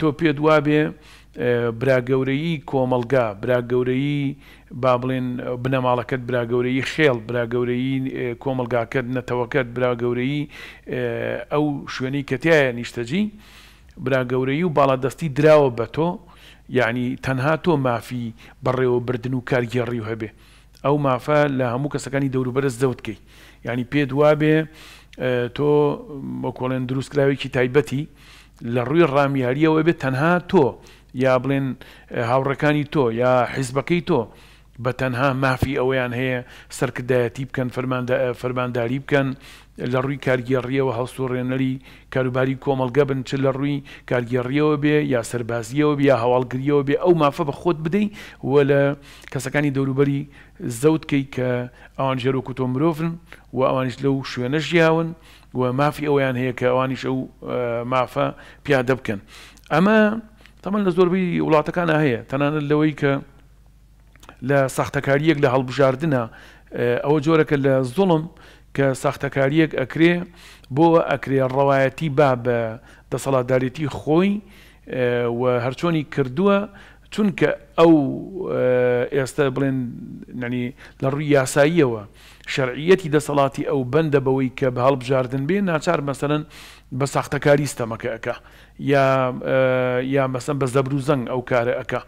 تۆ پێ دوابێ براگەورەیی کۆمەلگا براگەورەیی با بڵێن بنەماڵەکەت براگەورەی خێڵ براگەورەی کۆمەلگاکەت نەتەوەکەت براگەورەی ئەو شوێنەی کەتیایە نیشتەجی براگەورەی و باڵادەستی دراوە بە تۆ یعنی تەنها تۆ مافی بەڕێوە بردن و کارگەڕی و هەبێ ئەو مافە لە هەموو کەسەکانی دەوروبەرز دەوتکەی یعنی پێ دوابێ تۆ بۆ کۆڵێن دروستکراوێکی تایبەتی لە ڕووی ڕامیاریەوە بێت تەنها تۆ یا بڵێن هاوڕەکانی تۆ یا حیزبەکەی تۆ بە تەنها مافی ئەویان هەیە سەرکردایەتی بکەن فەرمانداری بکەن لە ڕووی کارگێڕیەوە هەڵسوڕێنەری کاروباری کۆمەلگە بن چ لە ڕووی کارگێڕیەوە بێ یا سەربازیەوە بیا هەواڵگریەوە بێ ئەو مافە بە خۆت بدەی وە لە کەسەکانی دەوروبەری زەوتکەی کە ئەوان ژێرۆک و تۆ مرۆڤن و ئەوانش لەو شوێنە ژیاون و مافی ئەویان هەیە کە ئەوانیش ئەو مافە پیادە بکەن ئەمە تەمە لە زۆربەی وڵاتەکانە هەیە تەنانەت لەوەی کە لە ساختەکاریەک لە هەڵبژاردنە ئەوە جۆرەکە لە زوڵم کە ساختەکاریەک ئەکرێ بۆ ئەکرێ ڕەوایەتی با بە دەسەڵاتدارێتی خۆی هەرچۆنی کردووە چونکە ئەو ئێستا بڵێن ننی لە ڕووی یاساییەوە شەرعیەتی دەسەڵاتی ئەو بەندە بەوەی کە بە هەڵبژاردن بێ ناچار مەسەرن بە ساختەکاری ستەمەکەەکە یا یا مەسم بە زەبر و زەنگ ئەو کارەکە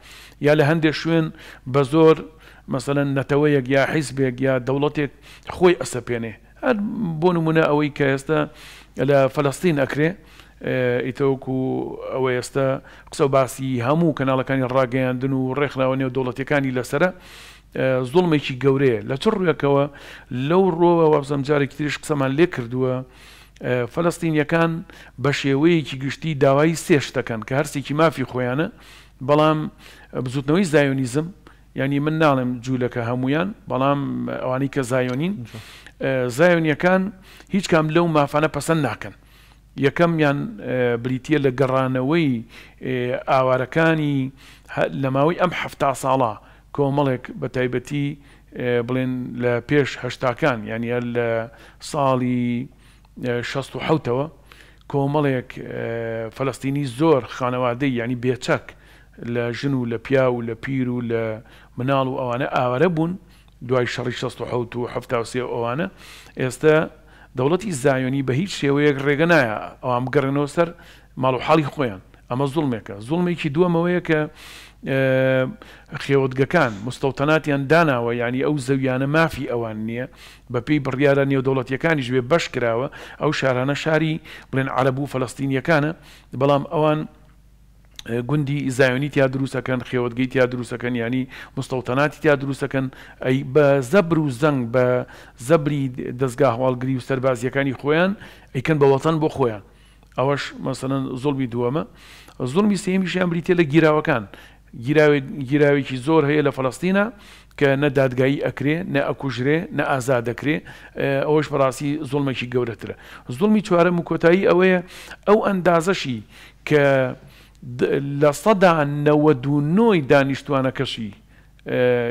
یا لە هەندێک شوێن بە زۆر مەسەن نەتەوەیەک یا حیزبێک یا دەوڵەتێک خۆی ئەسەپێنێ هەر بۆ نمونە ئەوەی کە ئێستا لە فەلستین ئەکرێ ئیتەوەکو ئەوە ئێستا قسە باسی هەموو کەناڵەکانی ڕاگەیاندن و ڕێکخراوە نێو دەوڵەتەکانی لەسرە زوڵمێکی گەورەیە لە چ ڕوویەکەوە لەو ڕۆوە وابزەم جارێکی تریش قسەمان لێ کردووە فەلستینیەکان بە شێوەیەکی گشتی داوای سێشتەکەن کە هەرسێکی مافی خۆیانە بەڵام بزوتنەوەی زایۆنیزم ینی من ناڵم جوولەکە هەمویان بەڵام ئەوانی کە زایۆنین زایۆنیەکان هیچ کام لەو مافانە پەسەند ناکەن یەکەمیان بریتە لە گەڕانەوەی ئاوارەکانی لە ماوەی ئەم هەفتا ساڵە کۆمەڵێک بە تایبەتی بڵێن لە پێش هەشتاکان یانە لە ساڵی 16ەوە کۆمەڵێک فلەستینی زۆر خانەوادەی ینی بێچەک لە ژن و لە پیا و لە پیر و لە مناڵ و ئەوانە ئاوارە بوون دوای شەڕی 16 و ئەوانە ئێستا دەوڵەتی زایۆنی بە هیچ شێوەیەک ڕێگە نایە ئەوام گەڕێنەوە سەر ماڵ و حاڵی خۆیان ئەمە زوڵمێکە زوڵمێکی دووەمەوەیە کە خێوتگەکان مستەوتەناتیان داناوە ینی ئەو زەویانە مافی ئەوان نییە بە پێی بڕیادا نێودەوڵەتیەکانی ژێ بەش کراوە ئەو شارانە شاری بڵێن عرببوو فلستینیەکانە بەڵام ئەوان گوندی ئیزایۆنی تیا دروستەکەن خێوەتگەی تیا دروستەکەن ینی مستەوتەناتی تیا دروستەکەن ئەی بە زەبر و زەنگ بە زەبری دەستگا هەواڵگری و سەربازیەکانی خۆیان ئەیکەن بەوەتەن بۆ خۆیان ئەوەش مەسەن زۆڵبی دووەمە زۆڵمی سێمیشیان بریتێ لە گیراوەکان گیراوێکی زۆر هەیە لە فلەستینە کە نەدادگایی ئەکرێ نە ئەکوژرێ نە ئازا دەکرێ ئەوەش بەڕاستی زۆڵمێکی گەورەترە زۆڵمی چوارەم و کۆتایی ئەوەیە ئەو ئەندازەشی کە لصدع نودو نوي دانشتو انا اه، كشي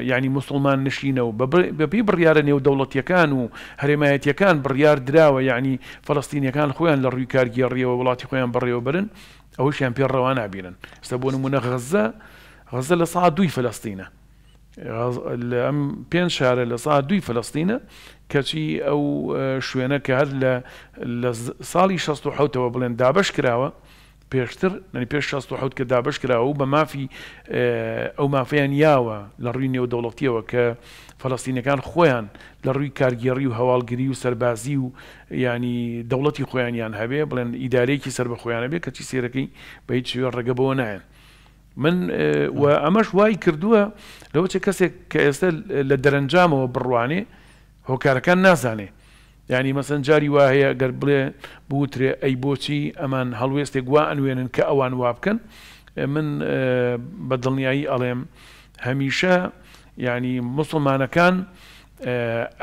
يعني مسلمان نشينو ببي بريار نيو دولة يكانو هرمايات يكان بريار دراوة يعني فلسطين يكان خويان للريكار جيريا وولاتي خويان بري وبرن او شيان بير روانا بينا سبون من غزة غزة لصعدوي فلسطينة غز... الام بين شهر لصعدوي فلسطينة كشي او شوينا كهل ل... لصالي شستو حوتا وبلن دابش كراوه پێشتر نەنی پێش 16 کە دابش کراوە بە مافی ئەو مافیان یاوە لە ڕووی نێو دەوڵەتیەوە کە فەلستینەکان خۆیان لە ڕووی کارگێڕی و هەواڵگیری و سەربازی و ینی دەوڵەتی خۆیانیان هەبێ بڵێن ئیدارەیەکی سەر بە خۆیانە بێ کەچی سێرەکەی بە هیچ شوێ ڕگەبەوە نایەن. من و ئەمەش وای کردووە لەوە چ کەسێک کە ئێستا لە دەرەنجامەوە بڕوانێ هۆکارەکان نازانێت ینی مەسەن جاری وا هەیە گەر بڵێ بوترێ ئەی بۆچی ئەمان هەڵوێستێک گوا ئەنوێنن کە ئەوان وا بکەن من بە دڵنیایی ئەڵێم هەمیشە ینی مسلمانەکان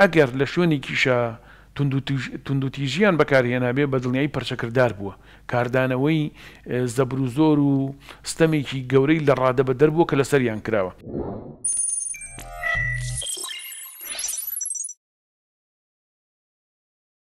ئەگەر لە شوێنی کیشە تونندوتیژیان بەکارهێنابێ بە دڵنیایی پەرچەکردار بووە کاردانەوەی زەبر و زۆر و ستەمێکی گەورەی لە ڕادە بە دەربووە کە لەسەریان کراوە.